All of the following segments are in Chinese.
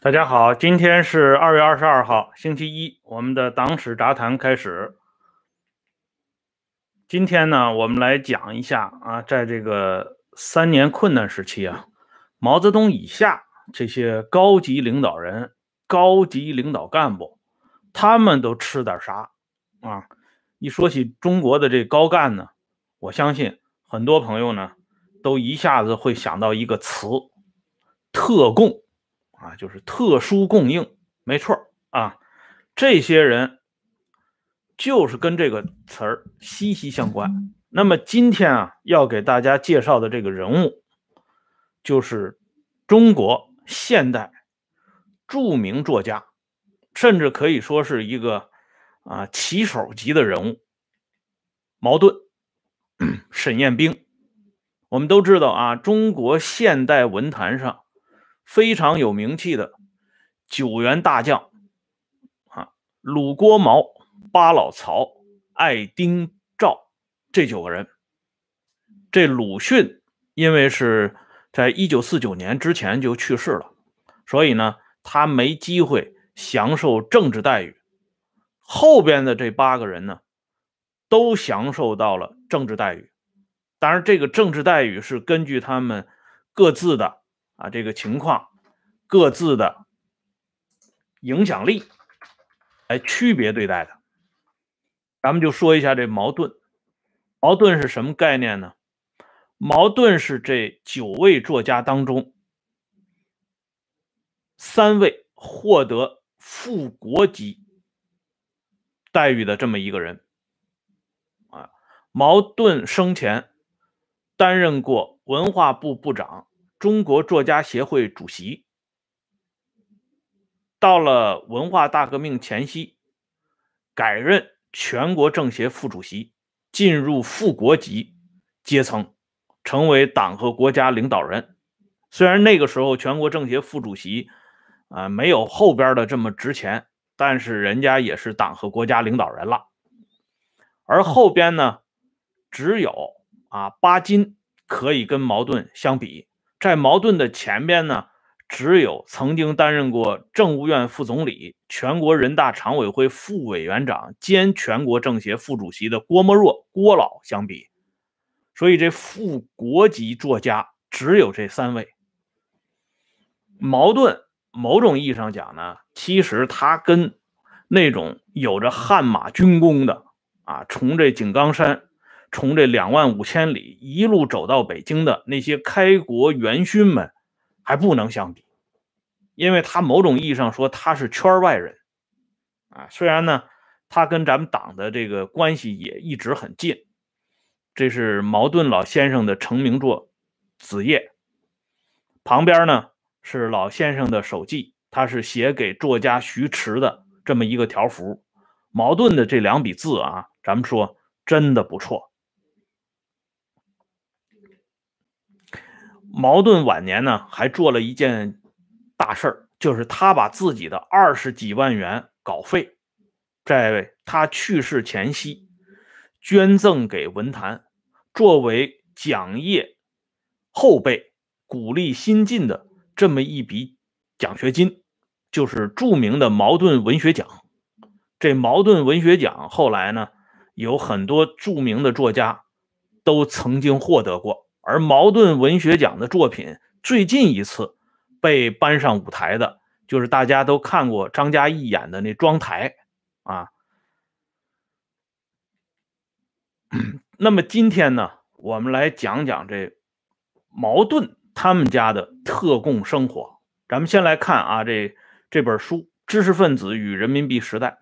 大家好，今天是二月二十二号，星期一，我们的党史杂谈开始。今天呢，我们来讲一下啊，在这个三年困难时期啊，毛泽东以下这些高级领导人、高级领导干部，他们都吃点啥啊？一说起中国的这高干呢，我相信。很多朋友呢，都一下子会想到一个词，“特供”啊，就是特殊供应，没错啊。这些人就是跟这个词儿息息相关。那么今天啊，要给大家介绍的这个人物，就是中国现代著名作家，甚至可以说是一个啊旗手级的人物——茅盾。沈雁冰，我们都知道啊，中国现代文坛上非常有名气的九员大将啊，鲁郭毛巴老曹艾丁赵这九个人。这鲁迅因为是在一九四九年之前就去世了，所以呢，他没机会享受政治待遇。后边的这八个人呢？都享受到了政治待遇，当然，这个政治待遇是根据他们各自的啊这个情况、各自的影响力来区别对待的。咱们就说一下这矛盾，矛盾是什么概念呢？矛盾是这九位作家当中，三位获得副国级待遇的这么一个人。茅盾生前担任过文化部部长、中国作家协会主席。到了文化大革命前夕，改任全国政协副主席，进入副国级阶层，成为党和国家领导人。虽然那个时候全国政协副主席啊没有后边的这么值钱，但是人家也是党和国家领导人了。而后边呢？只有啊巴金可以跟茅盾相比，在茅盾的前边呢，只有曾经担任过政务院副总理、全国人大常委会副委员长兼全国政协副主席的郭沫若郭老相比，所以这副国级作家只有这三位。茅盾某种意义上讲呢，其实他跟那种有着汗马军功的啊，从这井冈山。从这两万五千里一路走到北京的那些开国元勋们，还不能相比，因为他某种意义上说他是圈外人，啊，虽然呢，他跟咱们党的这个关系也一直很近，这是茅盾老先生的成名作《子夜》，旁边呢是老先生的手记，他是写给作家徐迟的这么一个条幅，茅盾的这两笔字啊，咱们说真的不错。茅盾晚年呢，还做了一件大事儿，就是他把自己的二十几万元稿费，在他去世前夕捐赠给文坛，作为奖业后辈、鼓励新进的这么一笔奖学金，就是著名的茅盾文学奖。这茅盾文学奖后来呢，有很多著名的作家都曾经获得过。而茅盾文学奖的作品，最近一次被搬上舞台的，就是大家都看过张嘉译演的那《庄台》啊。那么今天呢，我们来讲讲这茅盾他们家的特供生活。咱们先来看啊，这这本书《知识分子与人民币时代》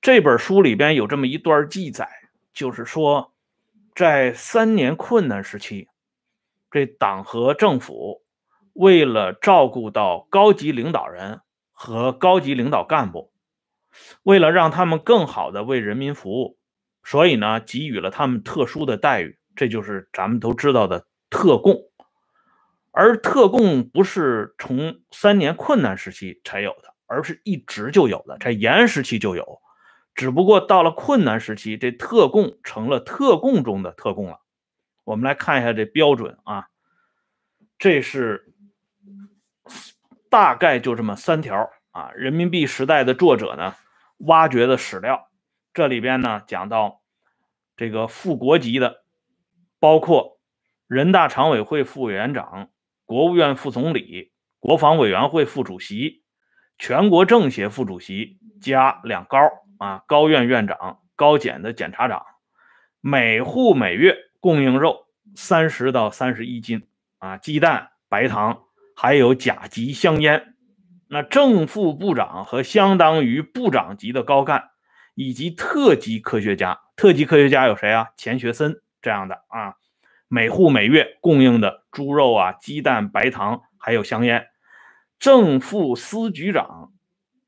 这本书里边有这么一段记载，就是说。在三年困难时期，这党和政府为了照顾到高级领导人和高级领导干部，为了让他们更好的为人民服务，所以呢给予了他们特殊的待遇，这就是咱们都知道的特供。而特供不是从三年困难时期才有的，而是一直就有的，在延安时期就有。只不过到了困难时期，这特供成了特供中的特供了。我们来看一下这标准啊，这是大概就这么三条啊。人民币时代的作者呢，挖掘的史料，这里边呢讲到这个副国级的，包括人大常委会副委员长、国务院副总理、国防委员会副主席、全国政协副主席加两高。啊，高院院长、高检的检察长，每户每月供应肉三十到三十一斤啊，鸡蛋、白糖，还有甲级香烟。那正副部长和相当于部长级的高干，以及特级科学家，特级科学家有谁啊？钱学森这样的啊，每户每月供应的猪肉啊、鸡蛋、白糖，还有香烟。正副司局长、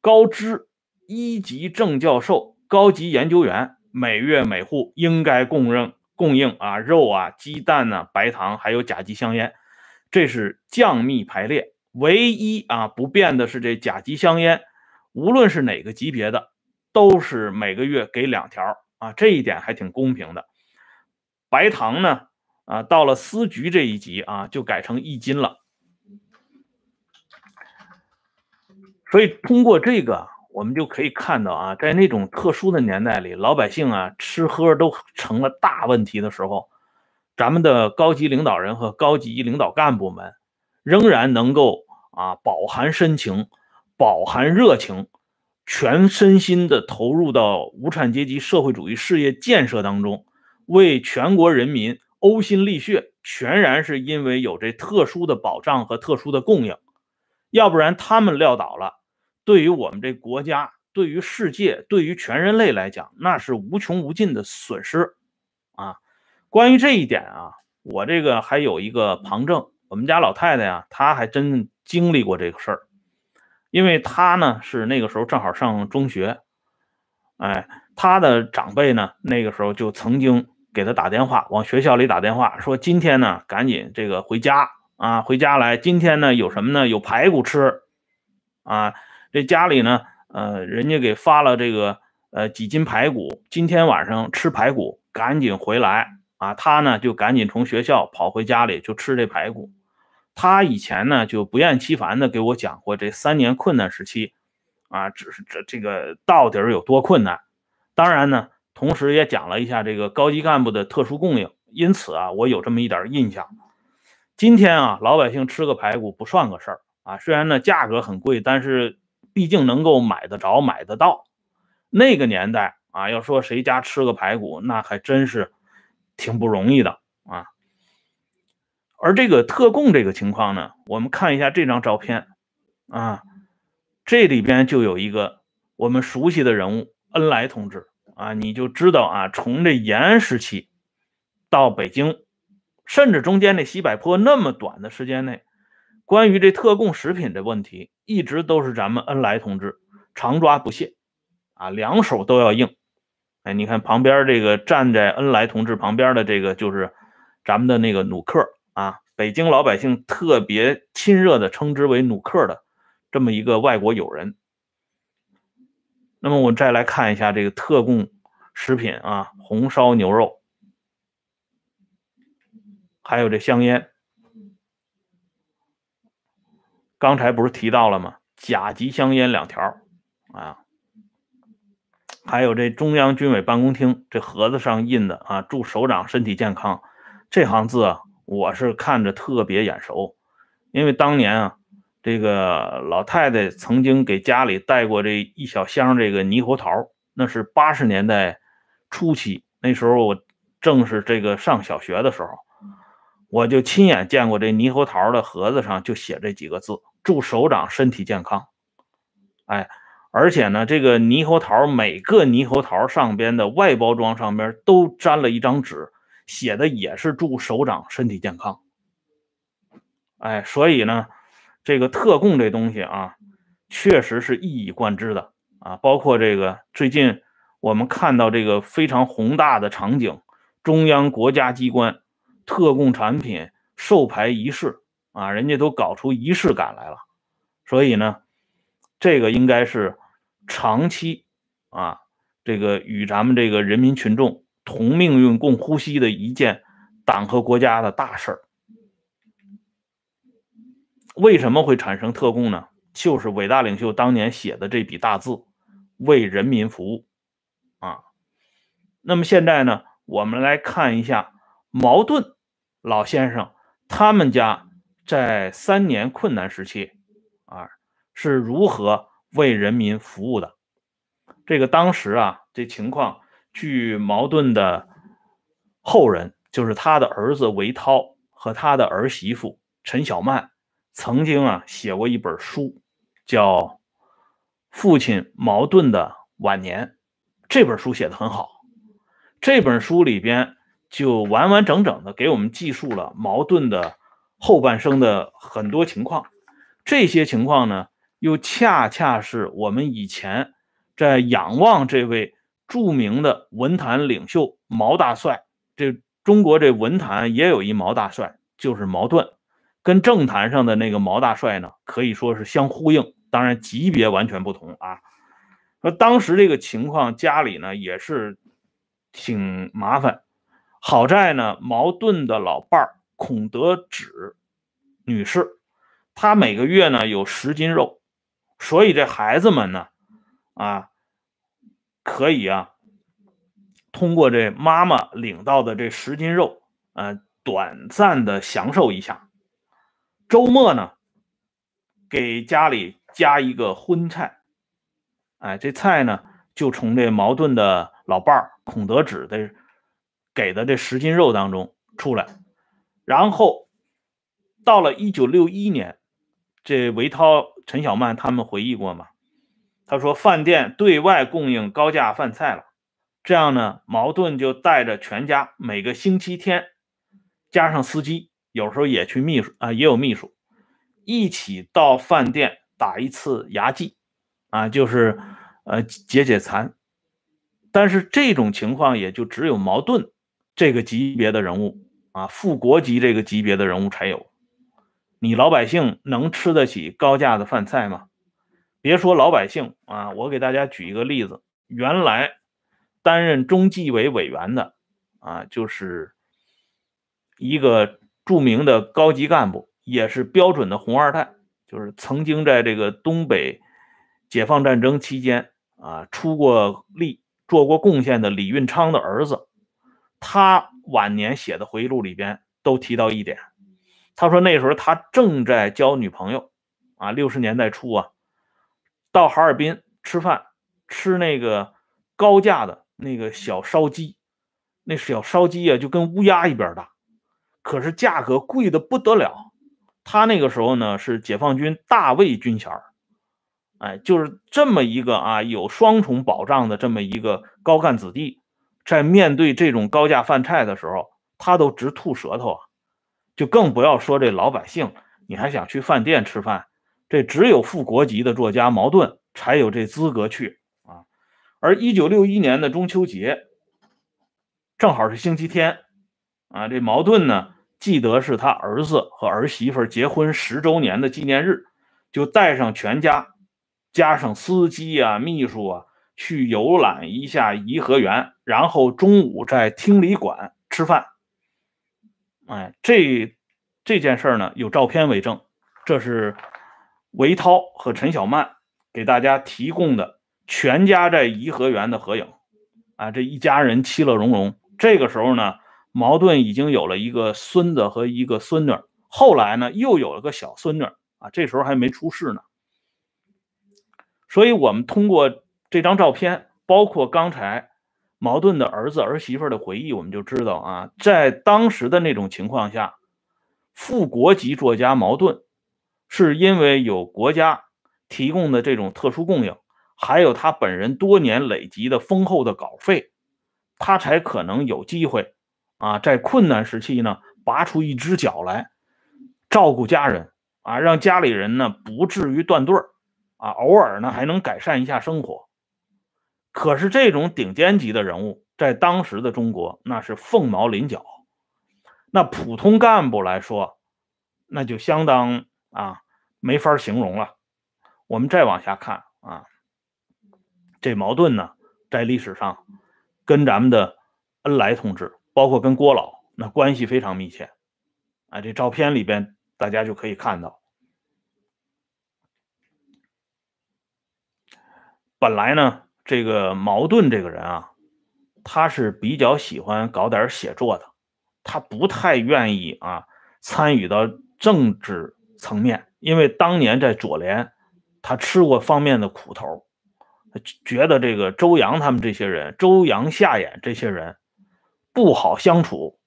高知一级正教授、高级研究员每月每户应该供应供应啊肉啊、鸡蛋呢、白糖，还有甲级香烟。这是降密排列，唯一啊不变的是这甲级香烟，无论是哪个级别的，都是每个月给两条啊。这一点还挺公平的。白糖呢啊，到了司局这一级啊，就改成一斤了。所以通过这个。我们就可以看到啊，在那种特殊的年代里，老百姓啊吃喝都成了大问题的时候，咱们的高级领导人和高级领导干部们仍然能够啊饱含深情、饱含热情，全身心的投入到无产阶级社会主义事业建设当中，为全国人民呕心沥血，全然是因为有这特殊的保障和特殊的供应，要不然他们撂倒了。对于我们这国家，对于世界，对于全人类来讲，那是无穷无尽的损失啊！关于这一点啊，我这个还有一个旁证，我们家老太太呀，她还真经历过这个事儿，因为她呢是那个时候正好上中学，哎，她的长辈呢那个时候就曾经给她打电话，往学校里打电话，说今天呢赶紧这个回家啊，回家来，今天呢有什么呢？有排骨吃啊！这家里呢，呃，人家给发了这个，呃，几斤排骨。今天晚上吃排骨，赶紧回来啊！他呢就赶紧从学校跑回家里就吃这排骨。他以前呢就不厌其烦的给我讲过这三年困难时期，啊，这这这个到底有多困难。当然呢，同时也讲了一下这个高级干部的特殊供应。因此啊，我有这么一点印象。今天啊，老百姓吃个排骨不算个事儿啊，虽然呢价格很贵，但是。毕竟能够买得着、买得到，那个年代啊，要说谁家吃个排骨，那还真是挺不容易的啊。而这个特供这个情况呢，我们看一下这张照片啊，这里边就有一个我们熟悉的人物——恩来同志啊，你就知道啊，从这延安时期到北京，甚至中间那西柏坡那么短的时间内。关于这特供食品的问题，一直都是咱们恩来同志常抓不懈，啊，两手都要硬。哎，你看旁边这个站在恩来同志旁边的这个，就是咱们的那个努克啊，北京老百姓特别亲热的称之为努克的这么一个外国友人。那么我们再来看一下这个特供食品啊，红烧牛肉，还有这香烟。刚才不是提到了吗？甲级香烟两条，啊，还有这中央军委办公厅这盒子上印的啊，祝首长身体健康这行字啊，我是看着特别眼熟，因为当年啊，这个老太太曾经给家里带过这一小箱这个猕猴桃，那是八十年代初期，那时候我正是这个上小学的时候，我就亲眼见过这猕猴桃的盒子上就写这几个字。祝首长身体健康，哎，而且呢，这个猕猴桃每个猕猴桃上边的外包装上边都粘了一张纸，写的也是祝首长身体健康，哎，所以呢，这个特供这东西啊，确实是一以贯之的啊，包括这个最近我们看到这个非常宏大的场景，中央国家机关特供产品授牌仪式。啊，人家都搞出仪式感来了，所以呢，这个应该是长期啊，这个与咱们这个人民群众同命运、共呼吸的一件党和国家的大事儿。为什么会产生特供呢？就是伟大领袖当年写的这笔大字“为人民服务”啊。那么现在呢，我们来看一下茅盾老先生他们家。在三年困难时期，啊，是如何为人民服务的？这个当时啊，这情况，据矛盾的后人，就是他的儿子韦涛和他的儿媳妇陈小曼，曾经啊写过一本书，叫《父亲：矛盾的晚年》。这本书写的很好，这本书里边就完完整整的给我们记述了矛盾的。后半生的很多情况，这些情况呢，又恰恰是我们以前在仰望这位著名的文坛领袖毛大帅。这中国这文坛也有一毛大帅，就是茅盾，跟政坛上的那个毛大帅呢，可以说是相呼应。当然级别完全不同啊。说当时这个情况，家里呢也是挺麻烦，好在呢，茅盾的老伴儿。孔德芷女士，她每个月呢有十斤肉，所以这孩子们呢，啊，可以啊，通过这妈妈领到的这十斤肉，呃，短暂的享受一下。周末呢，给家里加一个荤菜，哎，这菜呢就从这矛盾的老伴儿孔德芷的给的这十斤肉当中出来。然后，到了一九六一年，这韦涛、陈小曼他们回忆过嘛？他说，饭店对外供应高价饭菜了，这样呢，矛盾就带着全家每个星期天，加上司机，有时候也去秘书啊，也有秘书，一起到饭店打一次牙祭，啊，就是呃解解馋。但是这种情况也就只有矛盾这个级别的人物。啊，副国级这个级别的人物才有，你老百姓能吃得起高价的饭菜吗？别说老百姓啊，我给大家举一个例子，原来担任中纪委委员的啊，就是一个著名的高级干部，也是标准的红二代，就是曾经在这个东北解放战争期间啊出过力、做过贡献的李运昌的儿子。他晚年写的回忆录里边都提到一点，他说那时候他正在交女朋友，啊，六十年代初啊，到哈尔滨吃饭，吃那个高价的那个小烧鸡，那小烧鸡呀就跟乌鸦一边大，可是价格贵的不得了。他那个时候呢是解放军大尉军衔哎，就是这么一个啊有双重保障的这么一个高干子弟。在面对这种高价饭菜的时候，他都直吐舌头啊，就更不要说这老百姓，你还想去饭店吃饭？这只有副国级的作家茅盾才有这资格去啊。而一九六一年的中秋节，正好是星期天啊，这茅盾呢记得是他儿子和儿媳妇结婚十周年的纪念日，就带上全家，加上司机啊、秘书啊。去游览一下颐和园，然后中午在厅里馆吃饭。哎，这这件事儿呢，有照片为证。这是韦涛和陈小曼给大家提供的全家在颐和园的合影。啊，这一家人其乐融融。这个时候呢，矛盾已经有了一个孙子和一个孙女，后来呢，又有了个小孙女。啊，这时候还没出世呢。所以，我们通过。这张照片，包括刚才矛盾的儿子儿媳妇的回忆，我们就知道啊，在当时的那种情况下，富国级作家矛盾，是因为有国家提供的这种特殊供应，还有他本人多年累积的丰厚的稿费，他才可能有机会啊，在困难时期呢，拔出一只脚来照顾家人啊，让家里人呢不至于断顿儿啊，偶尔呢还能改善一下生活。可是这种顶尖级的人物，在当时的中国那是凤毛麟角，那普通干部来说，那就相当啊，没法形容了。我们再往下看啊，这矛盾呢，在历史上跟咱们的恩来同志，包括跟郭老那关系非常密切。啊，这照片里边大家就可以看到，本来呢。这个茅盾这个人啊，他是比较喜欢搞点写作的，他不太愿意啊参与到政治层面，因为当年在左联，他吃过方面的苦头，觉得这个周扬他们这些人，周扬下眼这些人不好相处。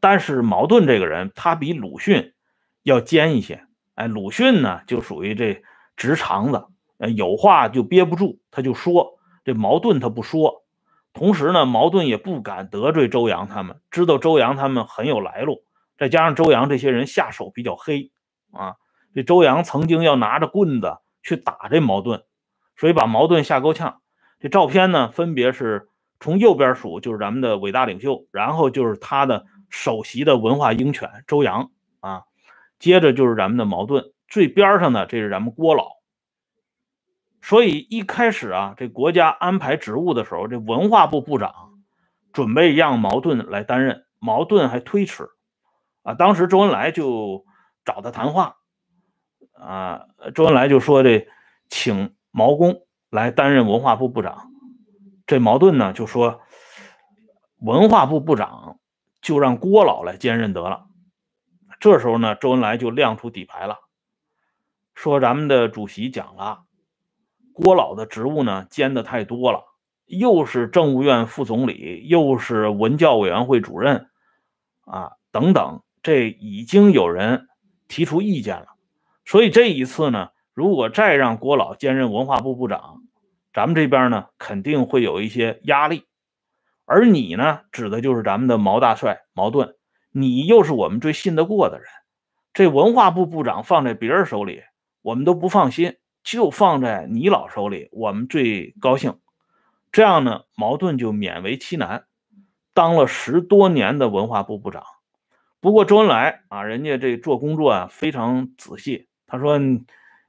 但是茅盾这个人，他比鲁迅要尖一些，哎，鲁迅呢就属于这直肠子。呃，有话就憋不住，他就说这矛盾，他不说。同时呢，矛盾也不敢得罪周扬他们，知道周扬他们很有来路，再加上周扬这些人下手比较黑啊。这周扬曾经要拿着棍子去打这矛盾，所以把矛盾吓够呛。这照片呢，分别是从右边数，就是咱们的伟大领袖，然后就是他的首席的文化鹰犬周扬啊，接着就是咱们的矛盾，最边上的这是咱们郭老。所以一开始啊，这国家安排职务的时候，这文化部部长准备让茅盾来担任，茅盾还推迟，啊，当时周恩来就找他谈话，啊，周恩来就说这请毛公来担任文化部部长，这矛盾呢就说文化部部长就让郭老来兼任得了，这时候呢，周恩来就亮出底牌了，说咱们的主席讲了。郭老的职务呢，兼的太多了，又是政务院副总理，又是文教委员会主任，啊，等等，这已经有人提出意见了。所以这一次呢，如果再让郭老兼任文化部部长，咱们这边呢，肯定会有一些压力。而你呢，指的就是咱们的毛大帅，矛盾，你又是我们最信得过的人，这文化部部长放在别人手里，我们都不放心。就放在你老手里，我们最高兴。这样呢，矛盾就勉为其难。当了十多年的文化部部长，不过周恩来啊，人家这做工作啊非常仔细。他说：“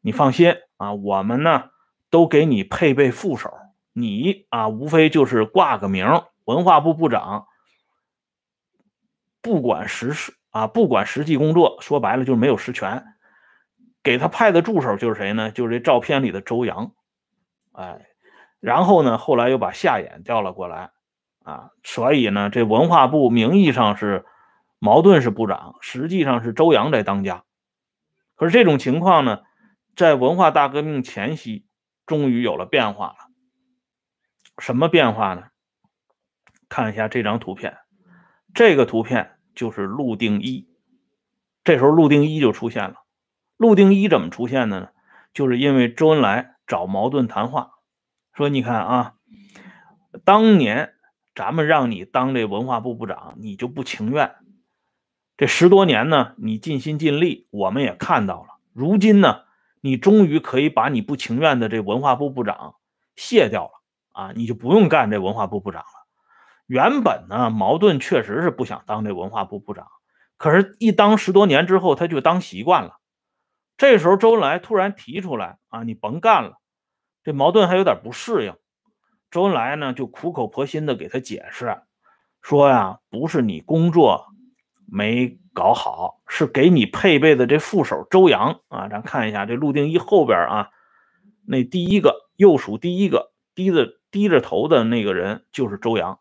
你放心啊，我们呢都给你配备副手，你啊无非就是挂个名，文化部部长，不管实事啊，不管实际工作，说白了就是没有实权。”给他派的助手就是谁呢？就是这照片里的周扬，哎，然后呢，后来又把夏衍调了过来，啊，所以呢，这文化部名义上是矛盾是部长，实际上是周扬在当家。可是这种情况呢，在文化大革命前夕，终于有了变化了。什么变化呢？看一下这张图片，这个图片就是陆定一，这时候陆定一就出现了。陆定一怎么出现的呢？就是因为周恩来找茅盾谈话，说你看啊，当年咱们让你当这文化部部长，你就不情愿。这十多年呢，你尽心尽力，我们也看到了。如今呢，你终于可以把你不情愿的这文化部部长卸掉了啊，你就不用干这文化部部长了。原本呢，茅盾确实是不想当这文化部部长，可是一当十多年之后，他就当习惯了。这时候周恩来突然提出来：“啊，你甭干了，这矛盾还有点不适应。”周恩来呢就苦口婆心的给他解释，说呀，不是你工作没搞好，是给你配备的这副手周扬啊。咱看一下这陆定一后边啊，那第一个右数第一个低着低着头的那个人就是周扬。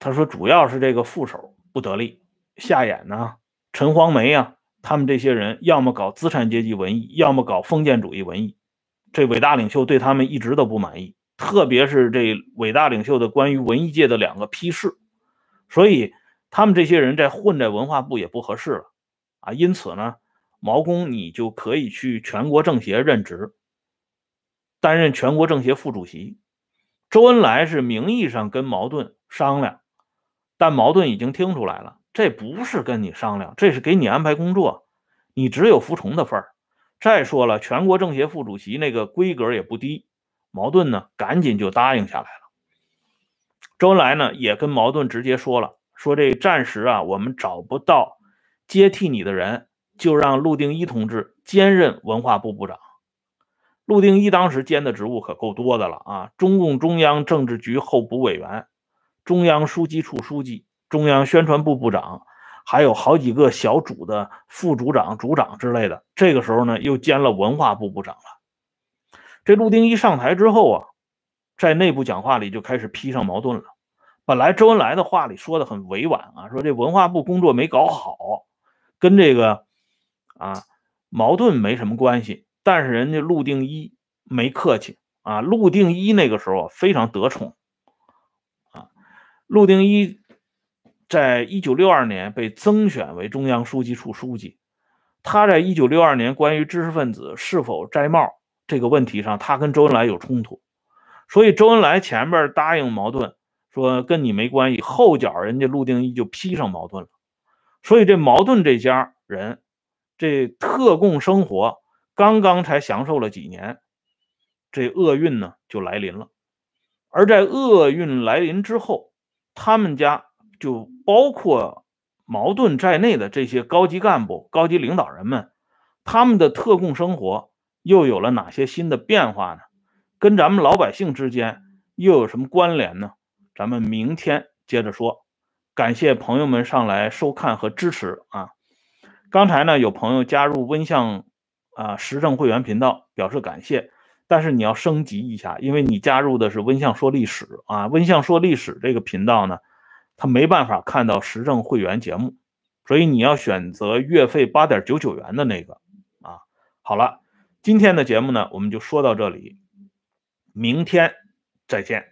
他说，主要是这个副手不得力，下眼呢，陈黄梅啊。他们这些人要么搞资产阶级文艺，要么搞封建主义文艺，这伟大领袖对他们一直都不满意，特别是这伟大领袖的关于文艺界的两个批示，所以他们这些人在混在文化部也不合适了，啊，因此呢，毛公你就可以去全国政协任职，担任全国政协副主席，周恩来是名义上跟毛盾商量，但矛盾已经听出来了。这不是跟你商量，这是给你安排工作，你只有服从的份儿。再说了，全国政协副主席那个规格也不低。矛盾呢，赶紧就答应下来了。周恩来呢，也跟矛盾直接说了，说这暂时啊，我们找不到接替你的人，就让陆定一同志兼任文化部部长。陆定一当时兼的职务可够多的了啊，中共中央政治局候补委员，中央书记处书记。中央宣传部部长，还有好几个小组的副组长、组长之类的。这个时候呢，又兼了文化部部长了。这陆定一上台之后啊，在内部讲话里就开始批上矛盾了。本来周恩来的话里说的很委婉啊，说这文化部工作没搞好，跟这个啊矛盾没什么关系。但是人家陆定一没客气啊，陆定一那个时候啊非常得宠啊，陆定一。在一九六二年被增选为中央书记处书记，他在一九六二年关于知识分子是否摘帽这个问题上，他跟周恩来有冲突，所以周恩来前边答应矛盾说跟你没关系，后脚人家陆定一就披上矛盾了，所以这矛盾这家人这特供生活刚刚才享受了几年，这厄运呢就来临了，而在厄运来临之后，他们家。就包括矛盾在内的这些高级干部、高级领导人们，他们的特供生活又有了哪些新的变化呢？跟咱们老百姓之间又有什么关联呢？咱们明天接着说。感谢朋友们上来收看和支持啊！刚才呢，有朋友加入温相啊时政会员频道，表示感谢，但是你要升级一下，因为你加入的是温相说历史啊，温相说历史这个频道呢。他没办法看到时政会员节目，所以你要选择月费八点九九元的那个啊。好了，今天的节目呢，我们就说到这里，明天再见。